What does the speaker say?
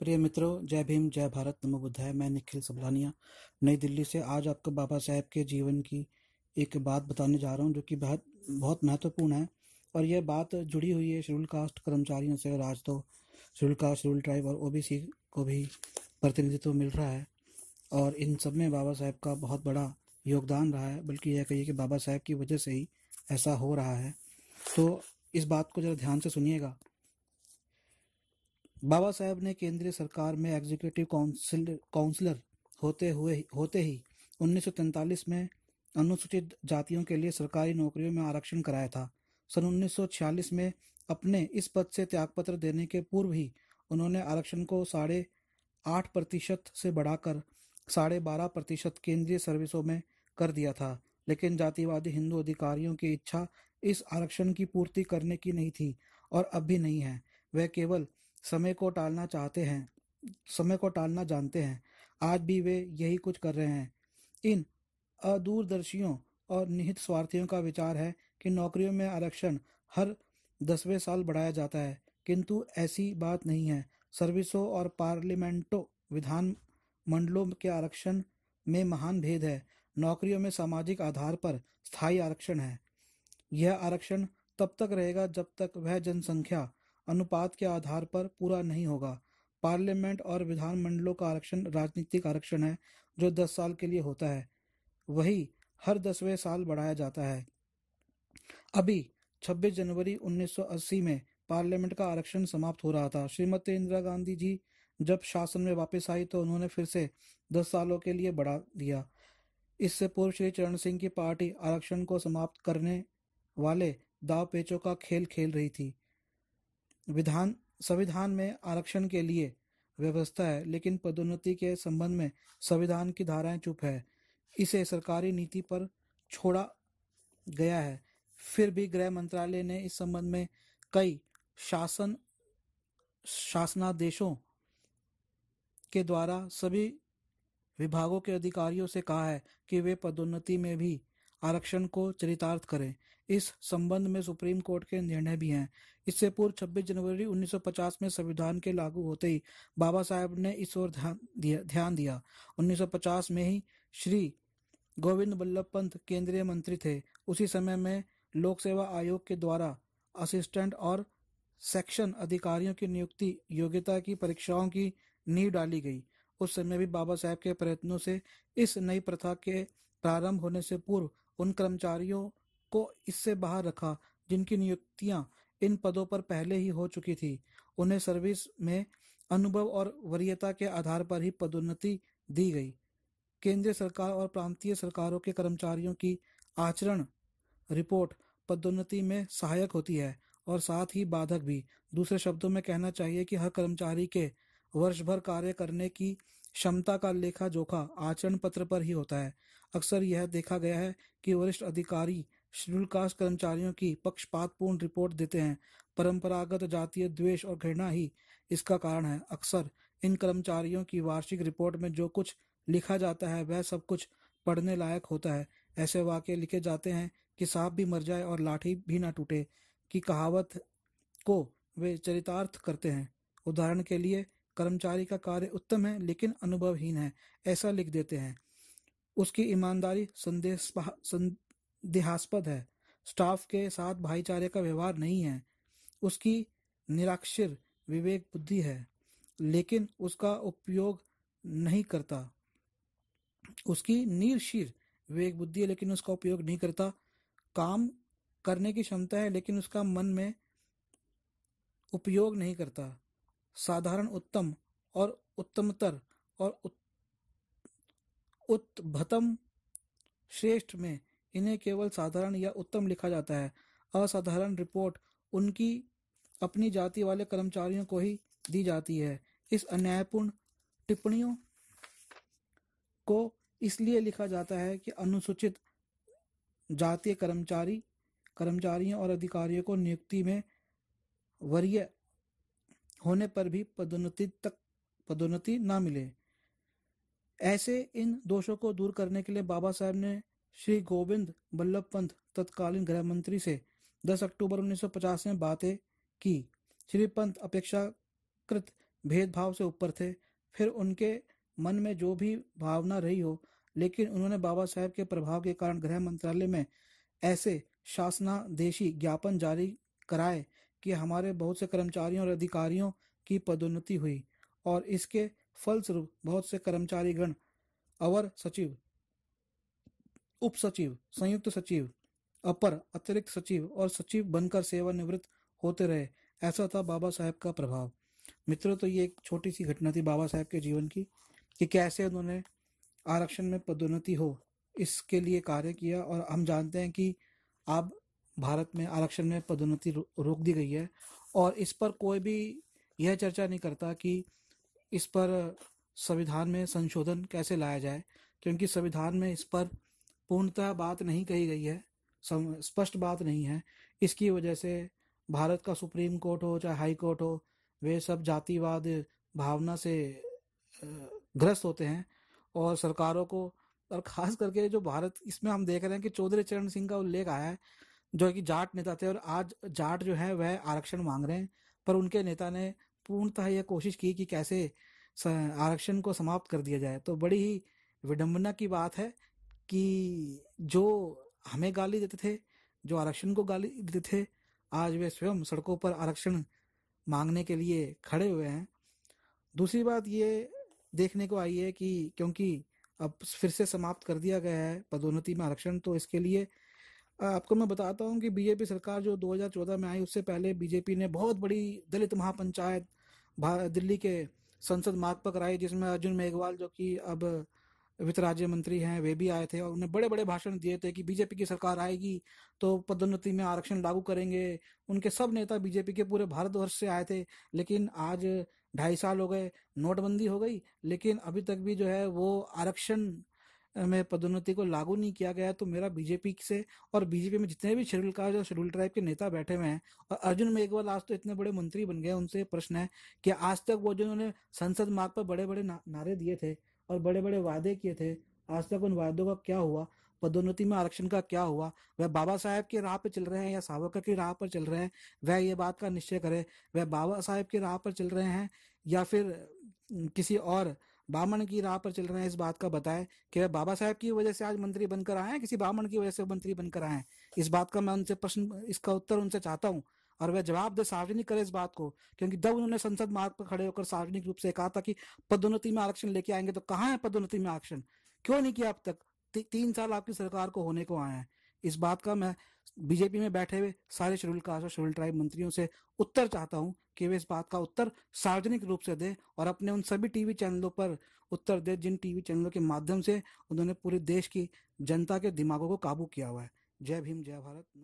प्रिय मित्रों जय भीम जय भारत नमो बुद्धाय मैं निखिल सबलानिया नई दिल्ली से आज आपको बाबा साहेब के जीवन की एक बात बताने जा रहा हूँ जो कि बहुत बहुत महत्वपूर्ण है और यह बात जुड़ी हुई है शेड्यूल कास्ट कर्मचारियों से और आज तो शेड्यूल कास्ट शेड्यूल ट्राइब और ओबीसी को भी प्रतिनिधित्व मिल रहा है और इन सब में बाबा साहेब का बहुत बड़ा योगदान रहा है बल्कि यह कहिए कि बाबा साहेब की वजह से ही ऐसा हो रहा है तो इस बात को ज़रा ध्यान से सुनिएगा बाबा साहब ने केंद्रीय सरकार में एग्जीक्यूटिव काउंसिल काउंसलर होते हुए होते ही 1943 में अनुसूचित जातियों के लिए सरकारी नौकरियों में आरक्षण कराया था सन 1946 में अपने इस पद से त्यागपत्र देने के पूर्व ही उन्होंने आरक्षण को साढ़े आठ प्रतिशत से बढ़ाकर साढ़े बारह प्रतिशत केंद्रीय सर्विसों में कर दिया था लेकिन जातिवादी हिंदू अधिकारियों की इच्छा इस आरक्षण की पूर्ति करने की नहीं थी और अब भी नहीं है वह केवल समय को टालना चाहते हैं समय को टालना जानते हैं आज भी वे यही कुछ कर रहे हैं इन अदूरदर्शियों और निहित स्वार्थियों का विचार है कि नौकरियों में आरक्षण हर दसवें साल बढ़ाया जाता है किंतु ऐसी बात नहीं है सर्विसों और पार्लियामेंटों विधान मंडलों के आरक्षण में महान भेद है नौकरियों में सामाजिक आधार पर स्थायी आरक्षण है यह आरक्षण तब तक रहेगा जब तक वह जनसंख्या अनुपात के आधार पर पूरा नहीं होगा पार्लियामेंट और विधानमंडलों का आरक्षण राजनीतिक आरक्षण है जो दस साल के लिए होता है वही हर दसवें साल बढ़ाया जाता है अभी 26 जनवरी 1980 में पार्लियामेंट का आरक्षण समाप्त हो रहा था श्रीमती इंदिरा गांधी जी जब शासन में वापस आई तो उन्होंने फिर से दस सालों के लिए बढ़ा दिया इससे पूर्व श्री चरण सिंह की पार्टी आरक्षण को समाप्त करने वाले दाव पेचों का खेल खेल रही थी विधान संविधान में आरक्षण के लिए व्यवस्था है लेकिन पदोन्नति के संबंध में संविधान की धाराएं चुप है इसे सरकारी नीति पर छोड़ा गया है फिर भी गृह मंत्रालय ने इस संबंध में कई शासन शासनादेशों के द्वारा सभी विभागों के अधिकारियों से कहा है कि वे पदोन्नति में भी आरक्षण को चरितार्थ करें इस संबंध में सुप्रीम कोर्ट के निर्णय भी हैं इससे पूर्व 26 जनवरी 1950 में संविधान के लागू होते ही बाबा साहेब ने इस ओर ध्यान दिया 1950 में ही श्री गोविंद बल्लभ पंत केंद्रीय मंत्री थे उसी समय में लोक सेवा आयोग के द्वारा असिस्टेंट और सेक्शन अधिकारियों की नियुक्ति योग्यता की परीक्षाओं की नींव डाली गई उस समय भी बाबा साहेब के प्रयत्नों से इस नई प्रथा के प्रारंभ होने से पूर्व उन कर्मचारियों को इससे बाहर रखा जिनकी नियुक्तियां इन पदों पर पहले ही हो चुकी थी उन्हें सर्विस में अनुभव और वरीयता के आधार पर ही पदोन्नति दी गई केंद्रीय सरकार और प्रांतीय सरकारों के कर्मचारियों की आचरण रिपोर्ट पदोन्नति में सहायक होती है और साथ ही बाधक भी दूसरे शब्दों में कहना चाहिए कि हर कर्मचारी के वर्ष भर कार्य करने की क्षमता का लेखा जोखा आचरण पत्र पर ही होता है अक्सर यह देखा गया है कि वरिष्ठ अधिकारी शेड्यूल कास्ट कर्मचारियों की पक्षपातपूर्ण रिपोर्ट देते हैं परंपरागत जातीय द्वेष और घृणा ही इसका कारण है अक्सर इन कर्मचारियों की वार्षिक रिपोर्ट में जो कुछ लिखा जाता है वह सब कुछ पढ़ने लायक होता है ऐसे वाक्य लिखे जाते हैं कि सांप भी मर जाए और लाठी भी ना टूटे की कहावत को वे चरितार्थ करते हैं उदाहरण के लिए कर्मचारी का कार्य उत्तम है लेकिन अनुभवहीन है ऐसा लिख देते हैं उसकी ईमानदारी संदेहास्पद है स्टाफ के साथ भाईचारे का व्यवहार नहीं है उसकी निराक्षर विवेक बुद्धि है लेकिन उसका उपयोग नहीं करता उसकी नीरशीर विवेक बुद्धि है लेकिन उसका उपयोग नहीं करता काम करने की क्षमता है लेकिन उसका मन में उपयोग नहीं करता साधारण उत्तम और उत्तमतर और उत्तभतम श्रेष्ठ में इन्हें केवल साधारण या उत्तम लिखा जाता है असाधारण रिपोर्ट उनकी अपनी जाति वाले कर्मचारियों को ही दी जाती है इस अन्यायपूर्ण टिप्पणियों को इसलिए लिखा जाता है कि अनुसूचित जातीय कर्मचारी कर्मचारियों और अधिकारियों को नियुक्ति में वरीय होने पर भी पदोन्नति तक पदोन्नति ना मिले ऐसे इन दोषों को दूर करने के लिए बाबा साहब ने श्री गोविंद बल्लभ पंत तत्कालीन गृह मंत्री से 10 अक्टूबर 1950 में बातें की श्री पंत अपेक्षाकृत भेदभाव से ऊपर थे फिर उनके मन में जो भी भावना रही हो लेकिन उन्होंने बाबा साहेब के प्रभाव के कारण गृह मंत्रालय में ऐसे शासनादेशी ज्ञापन जारी कराए कि हमारे बहुत से कर्मचारियों और अधिकारियों की पदोन्नति हुई और इसके फलस्वरूप बहुत से कर्मचारी गण अवर सचिव उप सचिव संयुक्त सचिव अपर अतिरिक्त सचिव और सचिव बनकर सेवानिवृत्त होते रहे ऐसा था बाबा साहेब का प्रभाव मित्रों तो ये एक छोटी सी घटना थी बाबा साहेब के जीवन की कि कैसे उन्होंने आरक्षण में पदोन्नति हो इसके लिए कार्य किया और हम जानते हैं कि आप भारत में आरक्षण में पदोन्नति रो, रोक दी गई है और इस पर कोई भी यह चर्चा नहीं करता कि इस पर संविधान में संशोधन कैसे लाया जाए क्योंकि संविधान में इस पर पूर्णतः बात नहीं कही गई है स्पष्ट बात नहीं है इसकी वजह से भारत का सुप्रीम कोर्ट हो चाहे हाई कोर्ट हो वे सब जातिवाद भावना से ग्रस्त होते हैं और सरकारों को और खास करके जो भारत इसमें हम देख रहे हैं कि चौधरी चरण सिंह का उल्लेख आया है जो कि जाट नेता थे और आज जाट जो है वह आरक्षण मांग रहे हैं पर उनके नेता ने पूर्णतः यह कोशिश की कि कैसे आरक्षण को समाप्त कर दिया जाए तो बड़ी ही विडंबना की बात है कि जो हमें गाली देते थे जो आरक्षण को गाली देते थे आज वे स्वयं सड़कों पर आरक्षण मांगने के लिए खड़े हुए हैं दूसरी बात ये देखने को आई है कि क्योंकि अब फिर से समाप्त कर दिया गया है पदोन्नति में आरक्षण तो इसके लिए आपको मैं बताता हूँ कि बीजेपी सरकार जो 2014 में आई उससे पहले बीजेपी ने बहुत बड़ी दलित महापंचायत दिल्ली के संसद मार्ग पर कराई जिसमें अर्जुन मेघवाल जो कि अब वित्त राज्य मंत्री हैं वे भी आए थे और उन्हें बड़े बड़े भाषण दिए थे कि बीजेपी की सरकार आएगी तो पदोन्नति में आरक्षण लागू करेंगे उनके सब नेता बीजेपी के पूरे भारतवर्ष से आए थे लेकिन आज ढाई साल हो गए नोटबंदी हो गई लेकिन अभी तक भी जो है वो आरक्षण में पदोन्नति को लागू नहीं किया गया तो मेरा बीजेपी से और बीजेपी में जितने भी शेड्यूल कास्ट और शेड्यूल ट्राइब के नेता बैठे हुए हैं और अर्जुन मेघवाल आज तो इतने बड़े मंत्री बन गए उनसे प्रश्न है कि आज तक वो जो उन्होंने संसद मार्ग पर बड़े बड़े नारे दिए थे और बड़े बड़े वादे किए थे आज तक उन वादों का क्या हुआ पदोन्नति में आरक्षण का क्या हुआ वह बाबा साहेब के राह पर चल रहे हैं या सावरकर की राह पर चल रहे हैं वह ये बात का निश्चय करे वह बाबा साहेब की राह पर चल रहे हैं या फिर किसी और ब्राह्मण की राह पर चल रहे हैं इस बात का बताएं कि बाबा साहब की वजह से आज मंत्री बनकर आए हैं किसी ब्राह्मण की वजह से मंत्री बनकर आए हैं इस बात का मैं उनसे प्रश्न इसका उत्तर उनसे चाहता हूँ और वह जवाब दे सार्वजनिक करे इस बात को क्योंकि जब उन्होंने संसद मार्ग पर खड़े होकर सार्वजनिक रूप से कहा था कि पदोन्नति में आरक्षण लेके आएंगे तो कहाँ है पदोन्नति में आरक्षण क्यों नहीं किया अब तक तीन साल आपकी सरकार को होने को आए हैं इस बात का मैं बीजेपी में बैठे हुए सारे शेड्यूल कास्ट और शेड्यूल ट्राइब मंत्रियों से उत्तर चाहता हूँ कि वे इस बात का उत्तर सार्वजनिक रूप से दें और अपने उन सभी टीवी चैनलों पर उत्तर दें जिन टीवी चैनलों के माध्यम से उन्होंने पूरे देश की जनता के दिमागों को काबू किया हुआ है जय भीम जय भारत